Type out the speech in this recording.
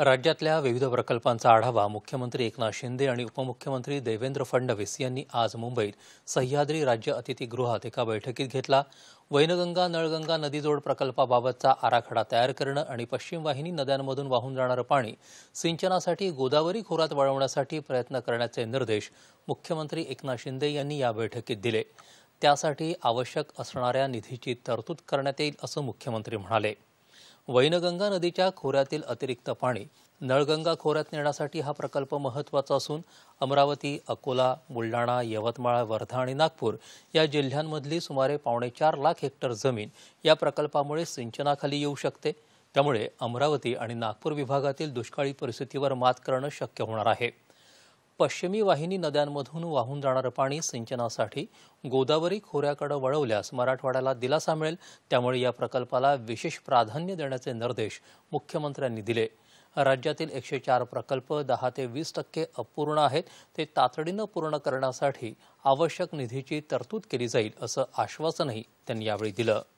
राज्यातल्या विविध प्रकल्पांचा आढावा मुख्यमंत्री एकनाथ शिंदे आणि उपमुख्यमंत्री देवेंद्र फडणवीस यांनी आज मुंबईत सह्याद्री राज्य अतिथीगृहात एका बैठकीत घेतला वैनगंगा नळगंगा नदीजोड प्रकल्पाबाबतचा आराखडा तयार करणं आणि पश्चिम वाहिनी नद्यांमधून वाहून जाणारं पाणी सिंचनासाठी गोदावरी खोरात वळवण्यासाठी प्रयत्न करण्याचे निर्देश मुख्यमंत्री एकनाथ शिंदे यांनी या बैठकीत दिले त्यासाठी आवश्यक असणाऱ्या निधीची तरतूद करण्यात येईल असं मुख्यमंत्री म्हणाले वैनगंगा नदीच्या खोऱ्यातील अतिरिक्त पाणी नळगंगा खोऱ्यात नेण्यासाठी हा प्रकल्प महत्त्वाचा असून अमरावती अकोला बुलढाणा यवतमाळ वर्धा आणि नागपूर या जिल्ह्यांमधली सुमारे पावणेचार लाख हेक्टर जमीन या प्रकल्पामुळे सिंचनाखाली येऊ शकते त्यामुळे अमरावती आणि नागपूर विभागातील दुष्काळी परिस्थितीवर मात करणं शक्य होणार आहे पश्चिमी वाहिनी नद्यांमधून वाहून जाणारं पाणी सिंचनासाठी गोदावरी खोऱ्याकडे वळवल्यास मराठवाड्याला दिलासा मिळेल त्यामुळे या प्रकल्पाला विशेष प्राधान्य देण्याचे निर्देश मुख्यमंत्र्यांनी दिले राज्यातील एकशे चार प्रकल्प दहा ते वीस टक्के अपूर्ण आहेत ते तातडीनं पूर्ण करण्यासाठी आवश्यक निधीची तरतूद केली जाईल असं आश्वासनही त्यांनी यावेळी दिलं